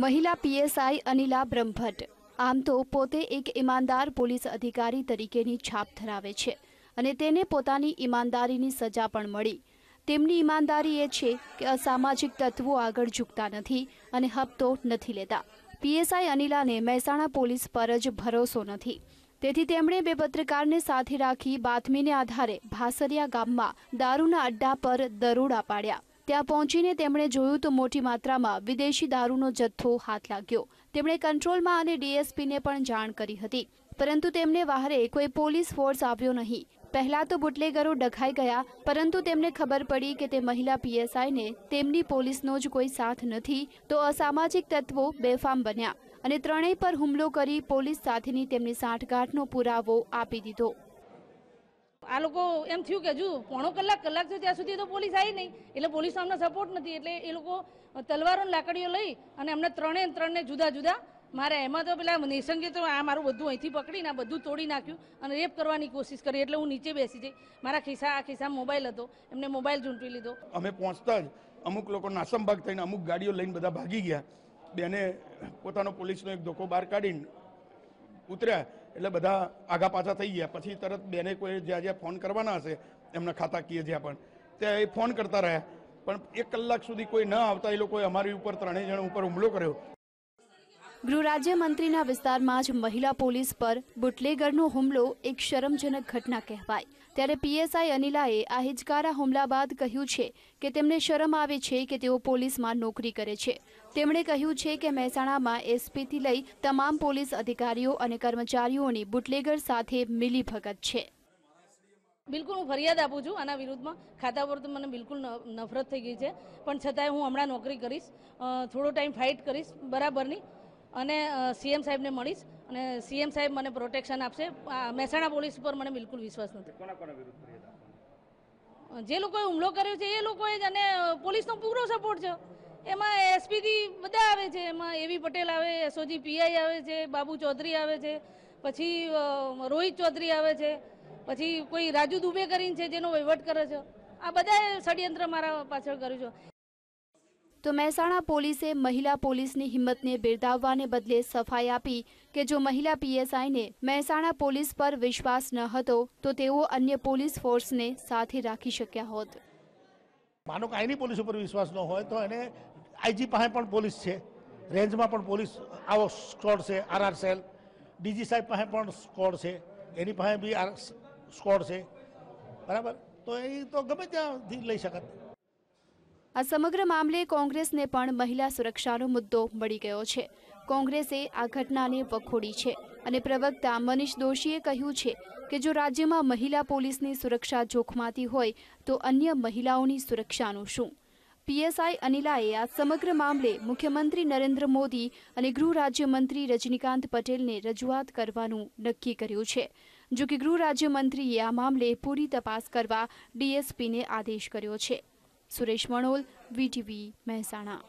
મહિલા પીએસઆઈ અનિલા બ્રહ્મભટ્ટ આમ તો પોતે એક ઈમાનદાર પોલીસ અધિકારી તરીકેની છાપ ધરાવે છે અને તેને પોતાની ઈમાનદારીની સજા પણ મળી તેમની ઈમાનદારી એ છે કે અસામાજિક તત્વો આગળ ઝૂકતા નથી અને હપ્તો નથી લેતા પીએસઆઈ અનિલાને મહેસાણા પોલીસ પર જ ભરોસો નથી તેથી તેમણે બે પત્રકારને સાથે રાખી બાતમીને આધારે ભાસરિયા ગામમાં દારૂના અડ્ડા પર દરોડા પાડ્યા ત્યાં પહોંચીને તેમણે જોયું તો મોટી માત્રામાં વિદેશી દારૂનો જથ્થો હાથ લાગ્યો તેમણે કંટ્રોલમાં અને ડીએસપીને પણ જાણ કરી હતી પરંતુ તેમને વાહરે કોઈ પોલીસ ફોર્સ આવ્યો નહીં પહેલા તો બુટલેગરો ડઘાઈ ગયા પરંતુ તેમને ખબર પડી કે તે મહિલા પીએસઆઈને તેમની પોલીસનો જ કોઈ સાથ નથી તો અસામાજિક તત્વો બેફામ બન્યા અને ત્રણેય પર હુમલો કરી પોલીસ સાથેની તેમની સાંઠગાંઠનો પુરાવો આપી દીધો આ લોકો એમ થયું કે હજુ પોણો કલાક કલાક થયો ત્યાં સુધી તો પોલીસ આવી નહીં એટલે પોલીસ અમને સપોર્ટ નથી એટલે એ લોકો તલવારો લાકડીઓ લઈ અને અમને ત્રણે ત્રણને જુદા જુદા મારે એમાં તો પેલા નિસંગે તો આ મારું બધું અહીંથી પકડીને આ બધું તોડી નાખ્યું અને રેપ કરવાની કોશિશ કરી એટલે હું નીચે બેસી જઈ મારા ખિસ્સા આ ખિસ્સા મોબાઈલ હતો એમને મોબાઈલ ઝૂંટવી લીધો અમે પહોંચતા જ અમુક લોકો નાસમભાગ થઈને અમુક ગાડીઓ લઈને બધા ભાગી ગયા બેને પોતાનો પોલીસનો એક ધોકો બહાર કાઢીને ઉતર્યા એટલે બધા આગા પાછા થઈ ગયા પછી તરત બેને કોઈ જ્યાં જ્યાં ફોન કરવાના હશે એમના ખાતા કીએ જ્યાં પણ ત્યાં એ ફોન કરતા રહ્યા પણ એક કલાક સુધી કોઈ ન આવતા એ લોકોએ અમારી ઉપર ત્રણેય જણ ઉપર હુમલો કર્યો ગૃહ રાજ્યમંત્રીના વિસ્તારમાં જ મહિલા પોલીસ પર બુટલેગરનો હુમલો એક શરમજનક ઘટના કહેવાય ત્યારે પીએસઆઈ અનિલાએ આ હિજકારા હુમલા બાદ કહ્યું છે કે તેમને શરમ આવે છે કે તેઓ પોલીસમાં નોકરી કરે છે તેમણે કહ્યું છે કે મહેસાણામાં એસપીથી લઈ તમામ પોલીસ અધિકારીઓ અને કર્મચારીઓની બુટલેગર સાથે મિલીભગત છે બિલકુલ હું ફરિયાદ આપું છું આના વિરુદ્ધમાં ખાતા પર તો મને બિલકુલ નફરત થઈ ગઈ છે પણ છતાંય હું હમણાં નોકરી કરીશ થોડો ટાઈમ ફાઇટ કરીશ બરાબરની અને સીએમ સાહેબને મળીશ અને સીએમ સાહેબ મને પ્રોટેક્શન આપશે મહેસાણા પોલીસ ઉપર મને બિલકુલ વિશ્વાસ નથી જે લોકોએ હુમલો કર્યો છે એ લોકોએ જ અને પોલીસનો પૂરો સપોર્ટ છે એમાં એસપીથી બધા આવે છે એમાં એવી પટેલ આવે એસઓજી પીઆઈ આવે છે બાબુ ચૌધરી આવે છે પછી રોહિત ચૌધરી આવે છે પછી કોઈ રાજુ દુબે કરીને છે જેનો વહીવટ કરે છે આ બધાએ ષડયંત્ર મારા પાછળ કર્યું છે તો મહેસાણા પોલીસે મહિલા પોલીસની હિંમતને બિરદાવવાને બદલે સફાઈ આપી કે જો મહિલા પીએસઆઈને મહેસાણા પોલીસ પર વિશ્વાસ ન હતો તો તેઓ અન્ય પોલીસ ફોર્સને સાથે રાખી શક્યા હોત માનો કે આઈની પોલીસ ઉપર વિશ્વાસ ન હોય તો એને આઈજી પાસે પણ પોલીસ છે રેન્જમાં પણ પોલીસ આવો સ્કોડ છે આરઆર સેલ ડીજી સાહેબ પાસે પણ સ્કોડ છે એની પાસે બી સ્કોડ છે બરાબર તો એ તો ગમે ત્યાંથી લઈ શકત આ સમગ્ર મામલે કોંગ્રેસને પણ મહિલા સુરક્ષાનો મુદ્દો મળી ગયો છે કોંગ્રેસે આ ઘટનાને વખોડી છે અને પ્રવક્તા મનીષ દોશીએ કહ્યું છે કે જો રાજ્યમાં મહિલા પોલીસની સુરક્ષા જોખમાતી હોય તો અન્ય મહિલાઓની સુરક્ષાનું શું પીએસઆઈ અનિલાએ આ સમગ્ર મામલે મુખ્યમંત્રી નરેન્દ્ર મોદી અને ગૃહ રાજ્યમંત્રી રજનીકાંત પટેલને રજૂઆત કરવાનું નક્કી કર્યું છે જો કે ગૃહ રાજ્યમંત્રીએ આ મામલે પૂરી તપાસ કરવા ડીએસપીને આદેશ કર્યો છે સુરેશ મણોલ વીટીવી મહેસાણા